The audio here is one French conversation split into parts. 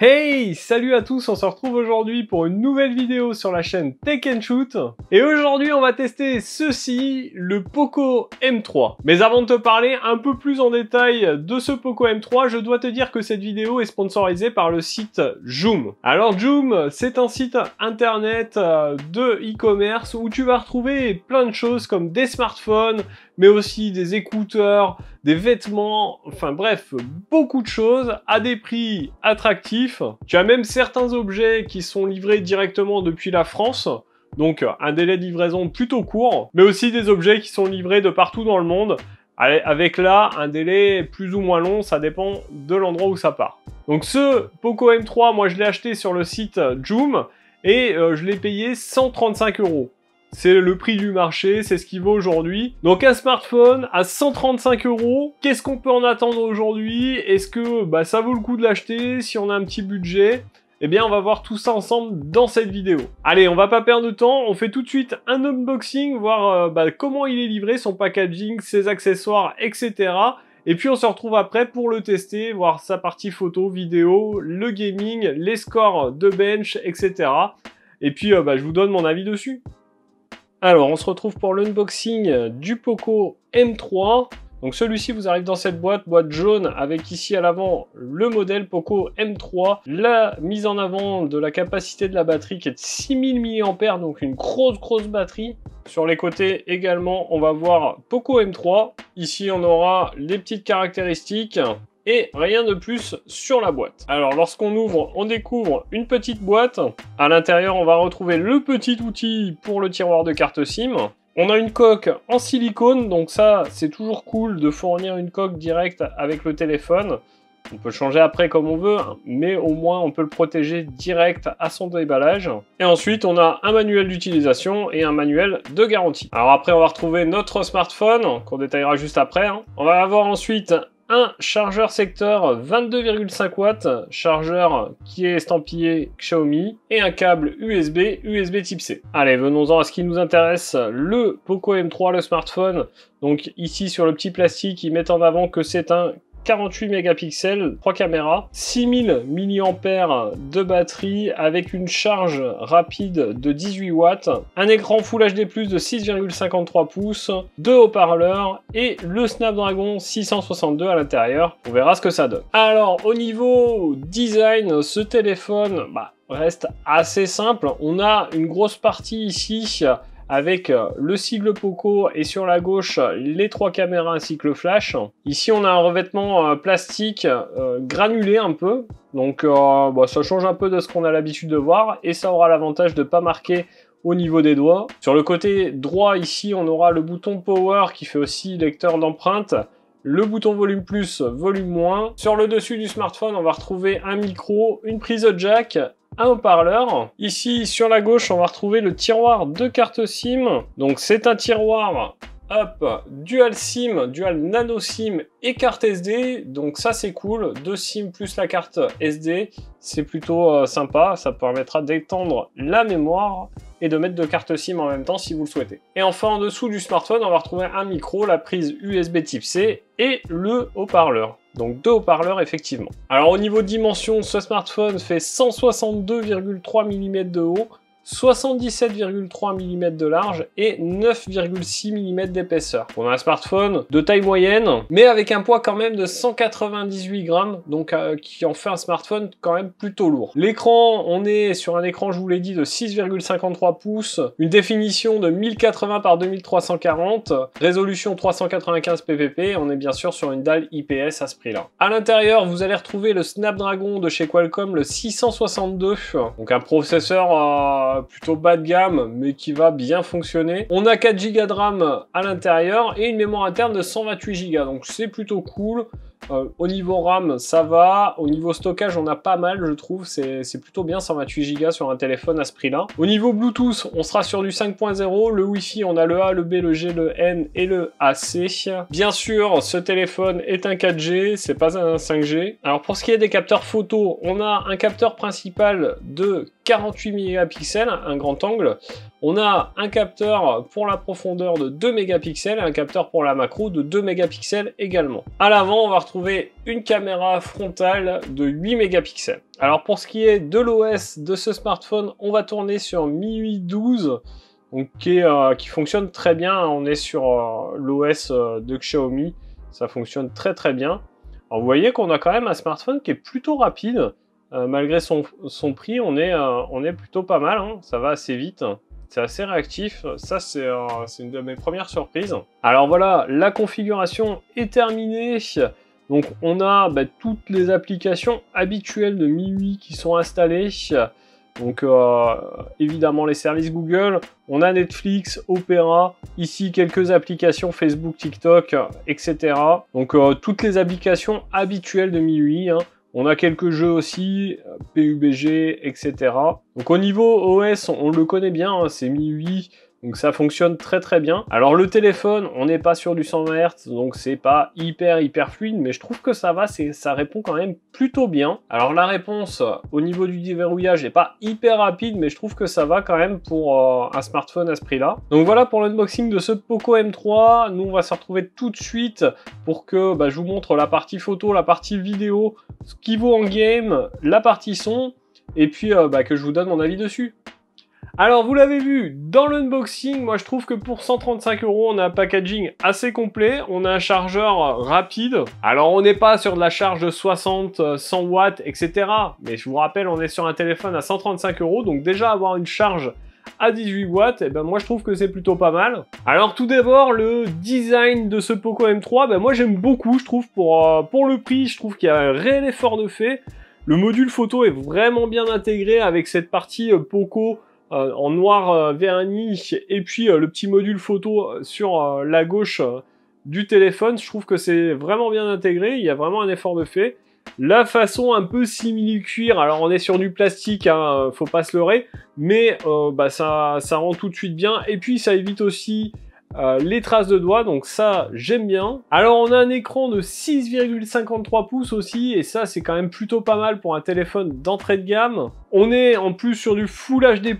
Hey Salut à tous, on se retrouve aujourd'hui pour une nouvelle vidéo sur la chaîne Take and Shoot. Et aujourd'hui, on va tester ceci, le Poco M3. Mais avant de te parler un peu plus en détail de ce Poco M3, je dois te dire que cette vidéo est sponsorisée par le site Zoom Alors Joom, c'est un site internet euh, de e-commerce où tu vas retrouver plein de choses comme des smartphones, mais aussi des écouteurs, des vêtements, enfin bref, beaucoup de choses à des prix attractifs tu as même certains objets qui sont livrés directement depuis la France. Donc un délai de livraison plutôt court, mais aussi des objets qui sont livrés de partout dans le monde, avec là un délai plus ou moins long, ça dépend de l'endroit où ça part. Donc ce Poco M3, moi je l'ai acheté sur le site Joom et euh, je l'ai payé 135 euros. C'est le prix du marché, c'est ce qu'il vaut aujourd'hui. Donc un smartphone à 135 euros, qu'est-ce qu'on peut en attendre aujourd'hui Est-ce que bah, ça vaut le coup de l'acheter si on a un petit budget eh bien, on va voir tout ça ensemble dans cette vidéo. Allez, on va pas perdre de temps, on fait tout de suite un unboxing, voir euh, bah, comment il est livré, son packaging, ses accessoires, etc. Et puis on se retrouve après pour le tester, voir sa partie photo, vidéo, le gaming, les scores de bench, etc. Et puis euh, bah, je vous donne mon avis dessus. Alors, on se retrouve pour l'unboxing du Poco M3. Donc celui-ci vous arrive dans cette boîte, boîte jaune, avec ici à l'avant le modèle Poco M3, la mise en avant de la capacité de la batterie qui est de 6000 mAh, donc une grosse grosse batterie. Sur les côtés également, on va voir Poco M3. Ici, on aura les petites caractéristiques, et rien de plus sur la boîte. Alors lorsqu'on ouvre, on découvre une petite boîte. À l'intérieur, on va retrouver le petit outil pour le tiroir de carte SIM. On a une coque en silicone, donc ça c'est toujours cool de fournir une coque directe avec le téléphone. On peut changer après comme on veut, mais au moins on peut le protéger direct à son déballage. Et ensuite, on a un manuel d'utilisation et un manuel de garantie. Alors après, on va retrouver notre smartphone, qu'on détaillera juste après. Hein. On va avoir ensuite un chargeur secteur 22,5 watts, chargeur qui est estampillé Xiaomi, et un câble USB, USB type C. Allez, venons-en à ce qui nous intéresse, le Poco M3, le smartphone. Donc ici sur le petit plastique, ils mettent en avant que c'est un 48 mégapixels, 3 caméras, 6000 mAh de batterie avec une charge rapide de 18 watts, un écran Full HD+, de 6,53 pouces, deux haut-parleurs et le Snapdragon 662 à l'intérieur. On verra ce que ça donne. Alors, au niveau design, ce téléphone bah, reste assez simple. On a une grosse partie ici avec euh, le sigle Poco et sur la gauche les trois caméras ainsi que le flash. Ici on a un revêtement euh, plastique euh, granulé un peu, donc bah, ça change un peu de ce qu'on a l'habitude de voir et ça aura l'avantage de ne pas marquer au niveau des doigts. Sur le côté droit ici on aura le bouton power qui fait aussi lecteur d'empreintes le bouton volume plus, volume moins. Sur le dessus du smartphone, on va retrouver un micro, une prise jack, un haut-parleur. Ici, sur la gauche, on va retrouver le tiroir de carte SIM. Donc c'est un tiroir Hop, dual SIM, dual nano SIM et carte SD. Donc ça c'est cool, deux SIM plus la carte SD, c'est plutôt euh, sympa, ça permettra d'étendre la mémoire et de mettre deux cartes SIM en même temps si vous le souhaitez. Et enfin, en dessous du smartphone, on va retrouver un micro, la prise USB type C et le haut-parleur. Donc deux haut-parleurs effectivement. Alors au niveau dimension, ce smartphone fait 162,3 mm de haut 77,3 mm de large et 9,6 mm d'épaisseur. On a un smartphone de taille moyenne, mais avec un poids quand même de 198 grammes, donc euh, qui en fait un smartphone quand même plutôt lourd. L'écran, on est sur un écran, je vous l'ai dit, de 6,53 pouces, une définition de 1080 par 2340, résolution 395 ppp, on est bien sûr sur une dalle IPS à ce prix-là. À l'intérieur, vous allez retrouver le Snapdragon de chez Qualcomm, le 662, donc un processeur... Euh, plutôt bas de gamme, mais qui va bien fonctionner. On a 4 Go de RAM à l'intérieur et une mémoire interne de 128 Go, donc c'est plutôt cool. Euh, au niveau RAM, ça va. Au niveau stockage, on a pas mal, je trouve. C'est plutôt bien, 128 Go sur un téléphone à ce prix-là. Au niveau Bluetooth, on sera sur du 5.0. Le Wi-Fi, on a le A, le B, le G, le N et le AC. Bien sûr, ce téléphone est un 4G, c'est pas un 5G. Alors pour ce qui est des capteurs photo, on a un capteur principal de 48 mégapixels, un grand angle. On a un capteur pour la profondeur de 2 mégapixels et un capteur pour la macro de 2 mégapixels également. À l'avant, on va retrouver une caméra frontale de 8 mégapixels. Alors pour ce qui est de l'OS de ce smartphone, on va tourner sur MIUI 12. Euh, qui, fonctionne très bien. On est sur euh, l'OS euh, de Xiaomi, ça fonctionne très très bien. vous voyez qu'on a quand même un smartphone qui est plutôt rapide. Euh, malgré son, prix, euh, on est, plutôt pas mal, hein. ça va assez vite. C'est assez réactif, ça euh, c'est une de mes premières surprises. Alors voilà, la configuration est terminée. Donc on a bah, toutes les applications habituelles de MIUI qui sont installées. Donc évidemment les services Google, on a Netflix, Opera, ici quelques applications Facebook, TikTok, etc. Donc toutes les applications habituelles de MIUI. Hein. On a quelques jeux aussi, euh, PUBG, etc. Donc au niveau OS, on, le connaît bien, hein, c'est c'est MIUI, donc ça fonctionne très très bien. Alors le téléphone, on n'est pas sur du 120 Hz, donc c'est pas hyper hyper fluide, mais je trouve que ça va, ça répond quand même plutôt bien. Alors la réponse euh, au niveau du déverrouillage n'est pas hyper rapide, mais je trouve que ça va quand même pour euh, un smartphone à ce prix-là. Donc voilà pour l'unboxing de ce Poco M3. Nous on va se retrouver tout de suite pour que bah, je vous montre la partie photo, la partie vidéo, ce qui vaut en game, la partie son, et puis euh, bah, que je vous donne mon avis dessus. Alors vous l'avez vu, dans l'unboxing, moi je trouve que pour 135 euros, on a un packaging assez complet, on a un chargeur euh, rapide. Alors on n'est pas sur de la charge de 60, 100 euh, watts, etc. Mais je vous rappelle, on est sur un téléphone à 135 euros, donc déjà avoir une charge à 18 watts, et eh ben moi je trouve que c'est plutôt pas mal. Alors tout d'abord, le design de ce Poco M3, ben moi j'aime beaucoup, je trouve, pour, euh, pour le prix, je trouve qu'il y a un réel effort de fait. Le module photo est vraiment bien intégré avec cette partie Poco euh, en noir euh, vernis, et puis euh, le petit module photo sur la gauche du téléphone. Je trouve que c'est vraiment bien intégré. Il y a vraiment un effort de fait. La façon un peu simili-cuir, alors on est sur du plastique, hein, faut pas se leurrer, mais bah, ça, ça rend tout de suite bien. Et puis ça évite aussi euh, les traces de doigts, donc ça j'aime bien. Alors on a un écran de 6,53 pouces aussi, et ça c'est quand même plutôt pas mal pour un téléphone d'entrée de gamme. On est en plus sur du Full HD+,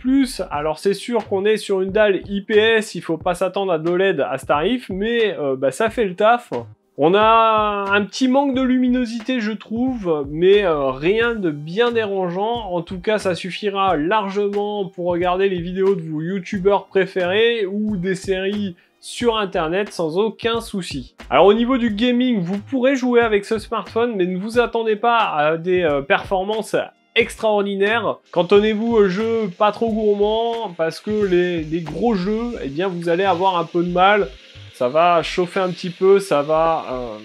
alors c'est sûr qu'on est sur une dalle IPS, il faut pas s'attendre à de l'OLED à ce tarif, mais euh, bah, ça fait le taf. On a un petit manque de luminosité, je trouve, mais euh, rien de bien dérangeant. En tout cas, ça suffira largement pour regarder les vidéos de vos youtubeurs préférés ou des séries sur internet sans aucun souci. Alors au niveau du gaming, vous pourrez jouer avec ce smartphone, mais ne vous attendez pas à des euh, performances extraordinaires. Cantonnez-vous aux jeux pas trop gourmands parce que les, les, gros jeux, eh bien, vous allez avoir un peu de mal ça va chauffer un petit peu, ça va euh,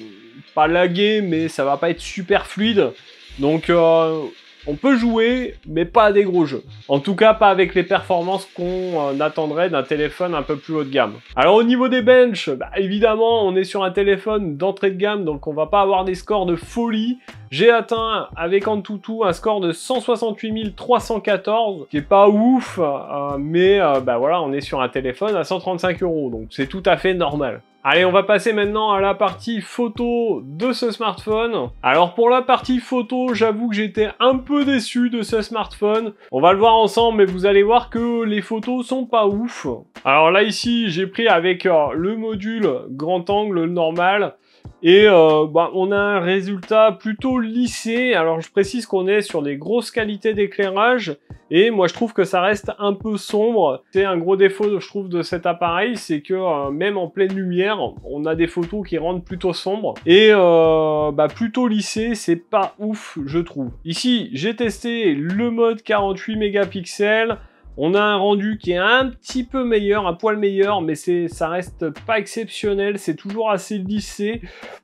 pas laguer, mais ça va pas être super fluide. Donc euh, on peut jouer, mais pas à des gros jeux. En tout cas, pas avec les performances qu'on euh, attendrait d'un téléphone un peu plus haut de gamme. Alors au niveau des benches, bah, évidemment, on est sur un téléphone d'entrée de gamme, donc on va pas avoir des scores de folie. J'ai atteint avec Antutu un score de 168 314, qui est pas ouf, euh, mais euh, bah voilà, on est sur un téléphone à 135 euros, donc c'est tout à fait normal. Allez, on va passer maintenant à la partie photo de ce smartphone. Alors pour la partie photo, j'avoue que j'étais un peu déçu de ce smartphone. On va le voir ensemble, mais vous allez voir que les photos sont pas ouf. Alors là ici, j'ai pris avec euh, le module grand angle normal. Et euh, bah, on a un résultat plutôt lissé. Alors je précise qu'on est sur des grosses qualités d'éclairage. Et moi je trouve que ça reste un peu sombre. C'est un gros défaut je trouve de cet appareil. C'est que euh, même en pleine lumière, on a des photos qui rendent plutôt sombres Et euh, bah, plutôt lissé, c'est pas ouf je trouve. Ici j'ai testé le mode 48 mégapixels. On a un rendu qui est un petit peu meilleur, un poil meilleur, mais ça reste pas exceptionnel, c'est toujours assez lissé.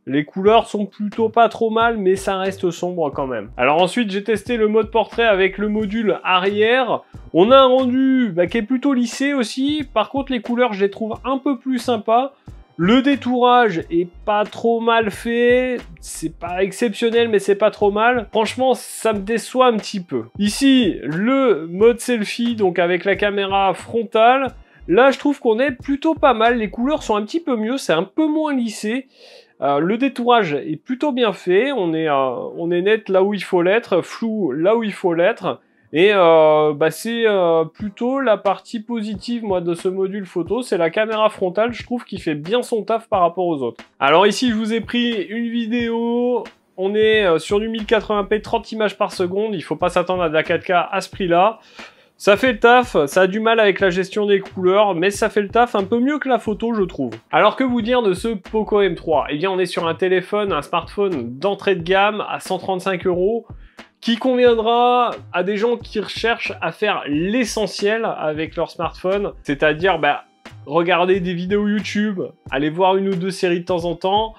Les couleurs sont plutôt pas trop mal, mais ça reste sombre quand même. Alors ensuite, j'ai testé le mode portrait avec le module arrière. On a un rendu bah, qui est plutôt lissé aussi, par contre les couleurs je les trouve un peu plus sympas. Le détourage est pas trop mal fait, c'est pas exceptionnel mais c'est pas trop mal. Franchement, ça me déçoit un petit peu. Ici, le mode selfie, donc avec la caméra frontale, là je trouve qu'on est plutôt pas mal, les couleurs sont un petit peu mieux, c'est un peu moins lissé. Euh, le détourage est plutôt bien fait, on est, euh, on est net là où il faut l'être, flou là où il faut l'être. Et euh, bah, c'est euh, plutôt la partie positive moi de ce module photo, c'est la caméra frontale, je trouve qu'il fait bien son taf par rapport aux autres. Alors ici je vous ai pris une vidéo, on est euh, sur du 1080p, 30 images par seconde, il ne faut pas s'attendre à de la 4K à ce prix-là. Ça fait le taf, ça a du mal avec la gestion des couleurs, mais ça fait le taf un peu mieux que la photo, je trouve. Alors que vous dire de ce Poco M3 Eh bien, on est sur un téléphone, un smartphone d'entrée de gamme à 135 euros qui conviendra à des gens qui recherchent à faire l'essentiel avec leur smartphone, c'est-à-dire bah, regarder des vidéos YouTube, aller voir une ou deux séries de temps en temps,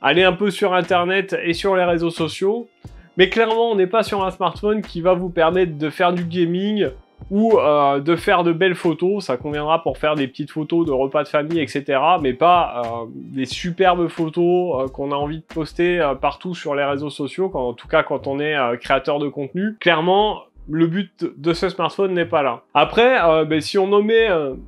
aller un peu sur Internet et sur les réseaux sociaux. Mais clairement, on n'est pas sur un smartphone qui va vous permettre de faire du gaming, ou euh, de faire de belles photos, ça conviendra pour faire des petites photos de repas de famille, etc. Mais pas euh, des superbes photos euh, qu'on a envie de poster partout sur les réseaux sociaux, en tout cas quand on est créateur de contenu. Clairement, le but de ce smartphone n'est pas là. Après, ben, si on nomme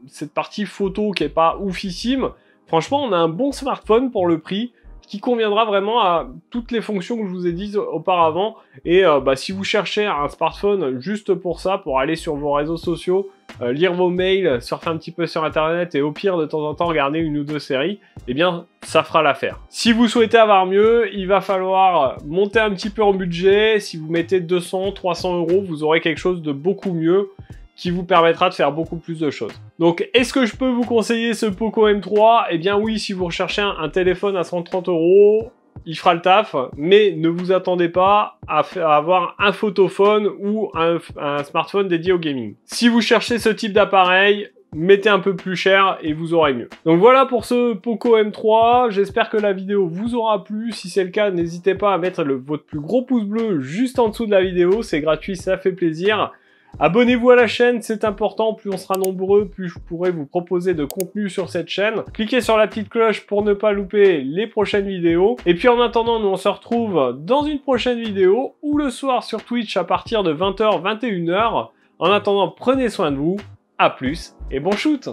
cette partie photo qui est pas oufissime, franchement, on a un bon smartphone pour le prix qui conviendra vraiment à toutes les fonctions que je vous ai dites auparavant. Et euh, bah, si vous cherchez un smartphone juste pour ça, pour aller sur vos réseaux sociaux, euh, lire vos mails, surfer un petit peu sur Internet et au pire de temps en temps regarder une ou deux séries, et eh bien ça fera l'affaire. Si vous souhaitez avoir mieux, il va falloir monter un petit peu en budget. Si vous mettez 200, 300 euros, vous aurez quelque chose de beaucoup mieux qui vous permettra de faire beaucoup plus de choses. Donc, est-ce que je peux vous conseiller ce Poco M3 Eh bien oui, si vous recherchez un, téléphone à 130 euros, il fera le taf, mais ne vous attendez pas à, avoir un photophone ou un, smartphone dédié au gaming. Si vous cherchez ce type d'appareil, mettez un peu plus cher et vous aurez mieux. Donc voilà pour ce Poco M3, j'espère que la vidéo vous aura plu, si c'est le cas n'hésitez pas à mettre le, votre plus gros pouce bleu juste en dessous de la vidéo, c'est gratuit, ça fait plaisir. Abonnez-vous à la chaîne, c'est important, plus on sera nombreux, plus je pourrai vous proposer de contenu sur cette chaîne. Cliquez sur la petite cloche pour ne pas louper les prochaines vidéos. Et puis en attendant, nous on se retrouve dans une prochaine vidéo ou le soir sur Twitch à partir de 20h, 21h. En attendant, prenez soin de vous, à plus et bon shoot